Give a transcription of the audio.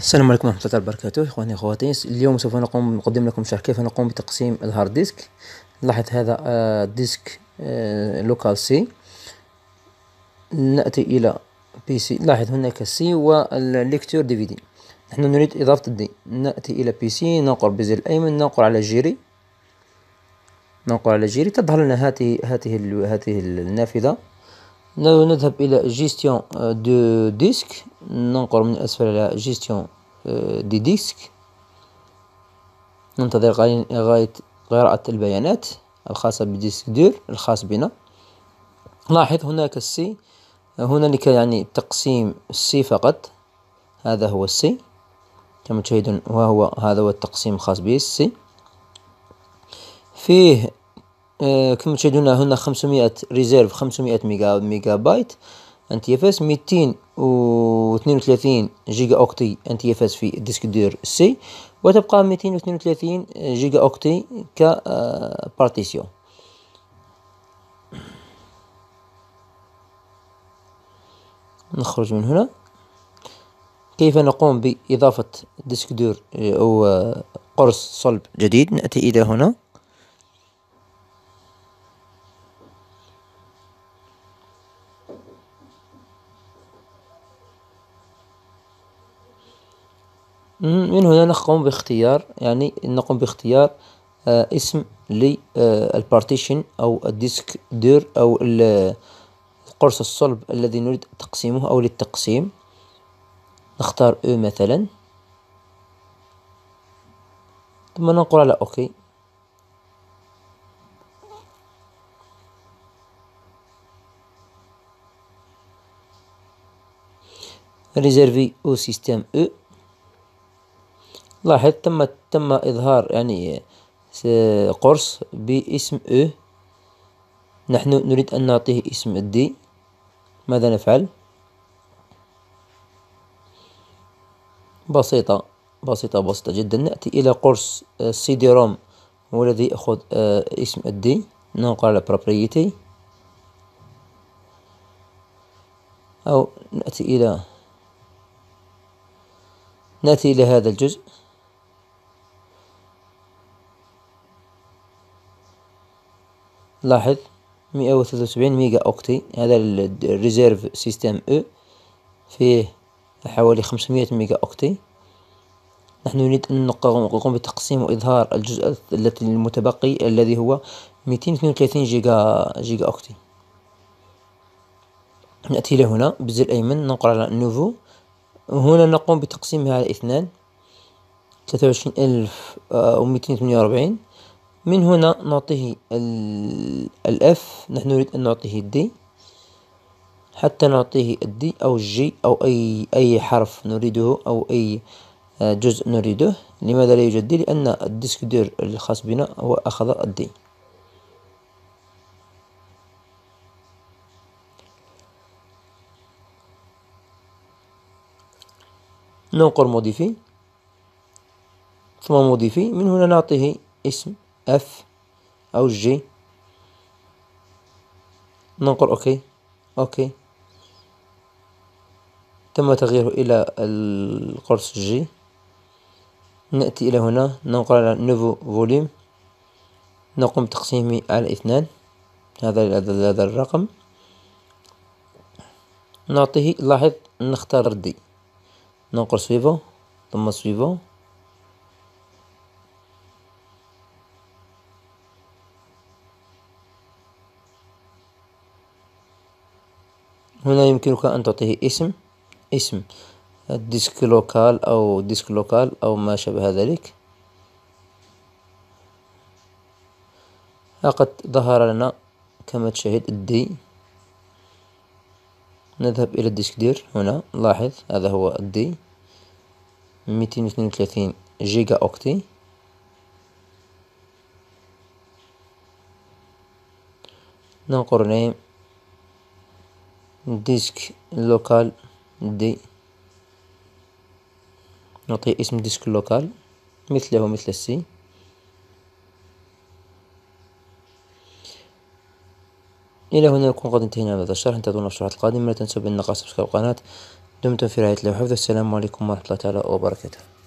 السلام عليكم ورحمة الله وبركاته إخواني أخواتي اليوم سوف نقوم نقدم لكم شرح كيف نقوم بتقسيم الهارد ديسك لاحظ هذا آه، ديسك آه، لوكال سي نأتي إلى بي سي لاحظ هناك سي والليكتور دي في دي نحن نريد إضافة الدي نأتي إلى بي سي ننقر بزر الأيمن ننقر على جيري ننقر على جيري تظهر لنا هذه هذه هذه النافذة نذهب إلى جيستيون دو ديسك ننقر من الأسفل إلى جيستيون دي ديسك ننتظر غاية قراءة البيانات الخاصة بديسك دير الخاص بنا لاحظ هناك السي هنالك يعني تقسيم السي فقط هذا هو السي كما تشاهدون وهو هذا هو التقسيم الخاص به السي فيه كما تشاهدون هنا 500 ريزيرف 500 ميجا ميجا بايت و 232 جيجا اوكتي اس في الديسك دير سي وتبقى 232 جيجا اوكتي كبارتيسيون آه، نخرج من هنا كيف نقوم بإضافة ديسك دور آه، أو آه، قرص صلب جديد نأتي إلى هنا من هنا نقوم باختيار يعني نقوم باختيار آه اسم للبارتيشن آه، أو الديسك دير أو القرص آه، الصلب الذي نريد تقسيمه أو للتقسيم نختار او مثلا ثم ننقر على اوكي ريزيرفي او سيستم او لاحظ تم تم إظهار يعني قرص باسم او نحن نريد أن نعطيه اسم الدي ماذا نفعل؟ بسيطة بسيطة بسيطة جدا نأتي إلى قرص آه، سي دي روم هو الذي يأخذ آه، اسم الدي ننقل على بروبريتي أو نأتي إلى نأتي إلى هذا الجزء لاحظ مئة وثلاثة وسبعين ميجا أوكتي هذا الريزيرف سيستم او فيه حوالي خمسمية ميجا أوكتي نحن نريد أن نقوم بتقسيم وإظهار الجزء المتبقي الذي هو ميتين اثنين وثلاثين جيجا جيجا أوكتي نأتي إلى هنا بالزر الأيمن ننقر على نوفو هنا نقوم بتقسيمها على اثنان ثلاثة وعشرين ألف آه، ومئتين ثمانية وأربعين من هنا نعطيه الاف نحن نريد أن نعطيه الدي حتى نعطيه الدي أو الجي أو أي أي حرف نريده أو أي آه، جزء نريده لماذا لا يوجد دي لأن الديسك دير الخاص بنا هو أخذ الدي ننقر موديفي ثم موديفي من هنا نعطيه اسم اف او جي ننقر اوكي اوكي تم تغييره الى القرص جي نأتي إلى هنا ننقر على نوفو فوليوم نقوم بتقسيمه على اثنان هذا هذا الرقم نعطيه لاحظ نختار دي ننقر سويفو ثم سويفو هنا يمكنك أن تعطيه اسم اسم ديسك لوكال أو ديسك لوكال أو ما شابه ذلك لقد ظهر لنا كما تشاهد الدي نذهب إلى الديسك دير هنا لاحظ هذا هو الدي ميتين جيجا أوكتي ننقر نيم ديسك لوكال دي نعطيه اسم ديسك لوكال مثله مثل السي إلى هنا نكون قد انتهينا من هذا الشرح انتظرونا في الشرحات القادمة لا تنسوا بالنقاط سبسكرايب القناة دمتم في رعاية الله وحفظه السلام عليكم ورحمة الله تعالى وبركاته